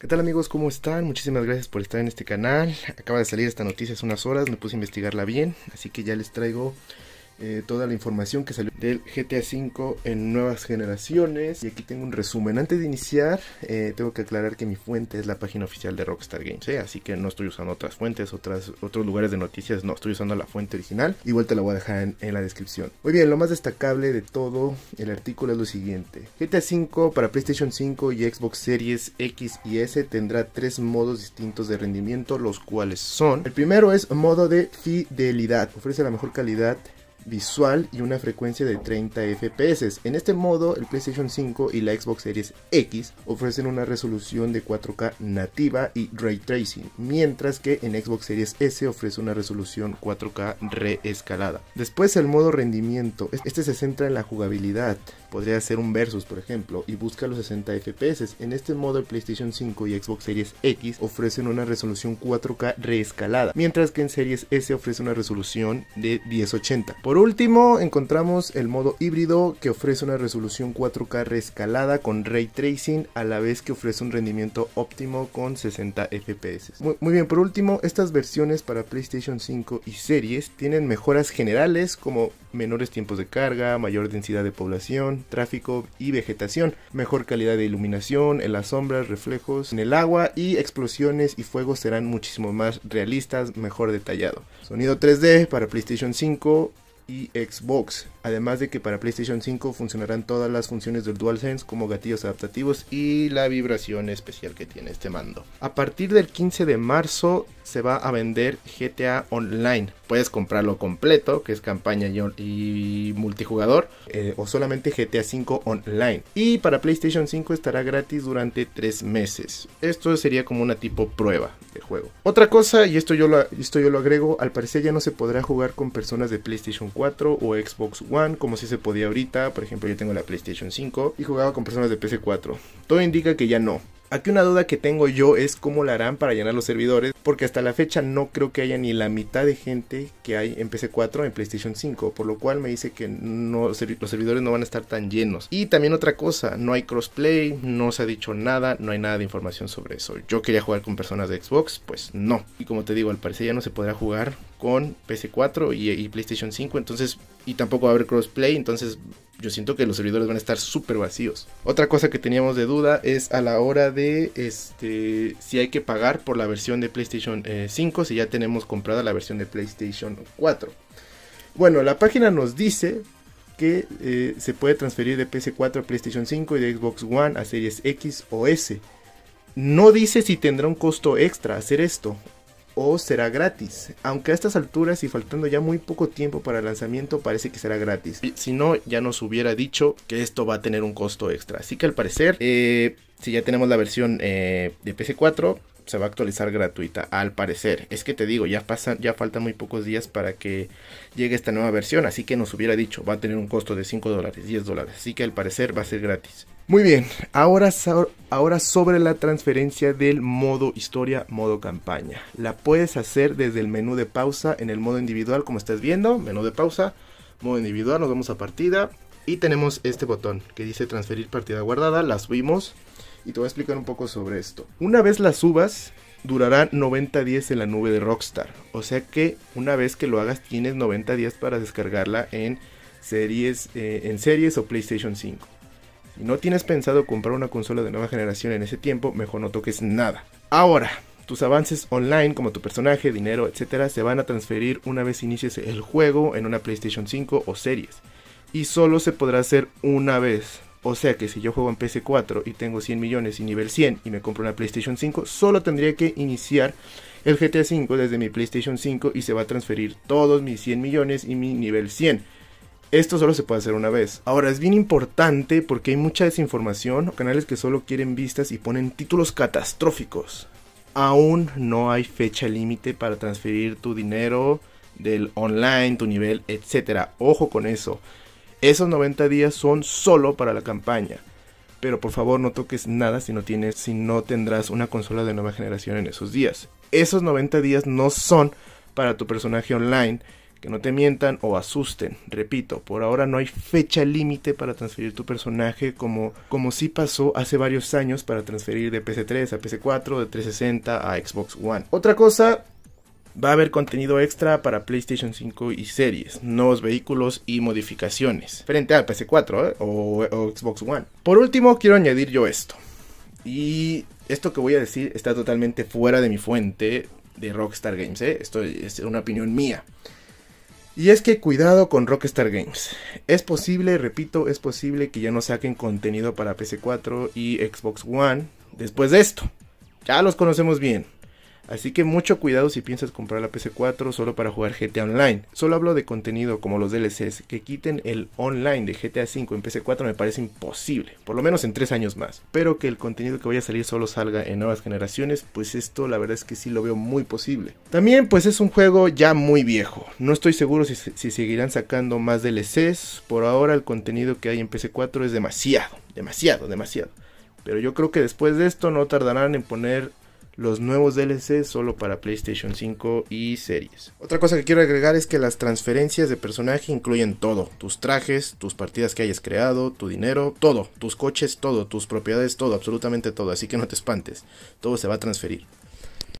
¿Qué tal amigos? ¿Cómo están? Muchísimas gracias por estar en este canal. Acaba de salir esta noticia hace unas horas, me puse a investigarla bien, así que ya les traigo eh, toda la información que salió del GTA V en nuevas generaciones. Y aquí tengo un resumen. Antes de iniciar, eh, tengo que aclarar que mi fuente es la página oficial de Rockstar Games, ¿eh? así que no estoy usando otras fuentes, otras, otros lugares de noticias, no, estoy usando la fuente original. Igual te la voy a dejar en, en la descripción. Muy bien, lo más destacable de todo el artículo es lo siguiente. GTA V para PlayStation 5 y Xbox Series X y S tendrá tres modos distintos de rendimiento, los cuales son... El primero es modo de fidelidad, ofrece la mejor calidad visual y una frecuencia de 30 FPS. En este modo, el PlayStation 5 y la Xbox Series X ofrecen una resolución de 4K nativa y ray tracing, mientras que en Xbox Series S ofrece una resolución 4K reescalada. Después el modo rendimiento, este se centra en la jugabilidad, podría ser un versus por ejemplo, y busca los 60 FPS. En este modo el PlayStation 5 y Xbox Series X ofrecen una resolución 4K reescalada, mientras que en Series S ofrece una resolución de 1080. Por último, encontramos el modo híbrido que ofrece una resolución 4K rescalada con ray tracing a la vez que ofrece un rendimiento óptimo con 60 FPS. Muy, bien, por último, estas versiones para PlayStation 5 y series tienen mejoras generales como menores tiempos de carga, mayor densidad de población, tráfico y vegetación, mejor calidad de iluminación en las sombras, reflejos en el agua y explosiones y fuegos serán muchísimo más realistas, mejor detallado. Sonido 3D para PlayStation 5 y Xbox. Además de que para PlayStation 5 funcionarán todas las funciones del DualSense como gatillos adaptativos y la vibración especial que tiene este mando. A partir del 15 de marzo se va a vender GTA Online. Puedes comprarlo completo, que es campaña y, multijugador, eh, o solamente GTA 5 Online. Y para PlayStation 5 estará gratis durante 3 meses. Esto sería como una tipo prueba de juego. Otra cosa, y esto yo, lo, esto yo lo agrego, al parecer ya no se podrá jugar con personas de PlayStation 4 o Xbox One como si se podía ahorita. Por ejemplo, yo tengo la PlayStation 5 y jugaba con personas de PC 4. Todo indica que ya no. Aquí una duda que tengo yo es cómo la harán para llenar los servidores, porque hasta la fecha no creo que haya ni la mitad de gente que hay en PC4 en PlayStation 5, por lo cual me dice que los servidores no van a estar tan llenos. Y también otra cosa, no hay crossplay, no se ha dicho nada, no hay nada de información sobre eso. Yo quería jugar con personas de Xbox, pues no. Y como te digo, al parecer ya no se podrá jugar con PC4 y, PlayStation 5, entonces, y tampoco va a haber crossplay, entonces yo siento que los servidores van a estar súper vacíos. Otra cosa que teníamos de duda es a la hora de este, si hay que pagar por la versión de PlayStation 5, eh, si ya tenemos comprada la versión de PlayStation 4. Bueno, la página nos dice que eh, se puede transferir de PS4 a PlayStation 5 y de Xbox One a Series X o S. No dice si tendrá un costo extra hacer esto o será gratis. Aunque a estas alturas y faltando ya muy poco tiempo para el lanzamiento parece que será gratis. Si no, ya nos hubiera dicho que esto va a tener un costo extra. Así que al parecer, eh, si ya tenemos la versión eh, de PC4, se va a actualizar gratuita, al parecer. Es que te digo, ya pasan, ya faltan muy pocos días para que llegue esta nueva versión, así que nos hubiera dicho, va a tener un costo de 5 dólares, 10 dólares, así que al parecer va a ser gratis. Muy bien, ahora, ahora sobre la transferencia del modo historia, modo campaña. La puedes hacer desde el menú de pausa en el modo individual, como estás viendo, menú de pausa, modo individual, nos vamos a partida. Y tenemos este botón que dice transferir partida guardada, la subimos y te voy a explicar un poco sobre esto. Una vez las subas, durará 90 días en la nube de Rockstar. O sea que una vez que lo hagas tienes 90 días para descargarla en series, eh, en series o PlayStation 5. Si no tienes pensado comprar una consola de nueva generación en ese tiempo, mejor no toques nada. Ahora, tus avances online como tu personaje, dinero, etcétera, se van a transferir una vez inicies el juego en una PlayStation 5 o series. Y solo se podrá hacer una vez. O sea que si yo juego en pc 4 y tengo 100 millones y nivel 100 y me compro una PlayStation 5, solo tendría que iniciar el GTA 5 desde mi PlayStation 5 y se va a transferir todos mis 100 millones y mi nivel 100. Esto solo se puede hacer una vez. Ahora es bien importante porque hay mucha desinformación o canales que solo quieren vistas y ponen títulos catastróficos. Aún no hay fecha límite para transferir tu dinero del online, tu nivel, etc. Ojo con eso. Esos 90 días son solo para la campaña. Pero por favor no toques nada si no tienes, si no tendrás una consola de nueva generación en esos días. Esos 90 días no son para tu personaje online. Que no te mientan o asusten. Repito, por ahora no hay fecha límite para transferir tu personaje como, como pasó hace varios años para transferir de PC3 a PC4, de 360 a Xbox One. Otra cosa Va a haber contenido extra para PlayStation 5 y series, nuevos vehículos y modificaciones, frente al PC 4 ¿eh? o, Xbox One. Por último, quiero añadir yo esto. Y esto que voy a decir está totalmente fuera de mi fuente de Rockstar Games. ¿eh? Esto es una opinión mía. Y es que cuidado con Rockstar Games. Es posible, repito, es posible que ya no saquen contenido para PC4 y Xbox One después de esto. Ya los conocemos bien. Así que mucho cuidado si piensas comprar la PC4 solo para jugar GTA Online. Solo hablo de contenido como los DLCs, que quiten el online de GTA V en PC4 me parece imposible, por lo menos en 3 años más. Pero que el contenido que vaya a salir solo salga en nuevas generaciones, pues esto la verdad es que sí lo veo muy posible. También pues es un juego ya muy viejo, no estoy seguro si, si seguirán sacando más DLCs, por ahora el contenido que hay en PC4 es demasiado, demasiado, demasiado. Pero yo creo que después de esto no tardarán en poner los nuevos DLC solo para PlayStation 5 y series. Otra cosa que quiero agregar es que las transferencias de personaje incluyen todo, tus trajes, tus partidas que hayas creado, tu dinero, todo, tus coches, todo, tus propiedades, todo, absolutamente todo, así que no te espantes, todo se va a transferir.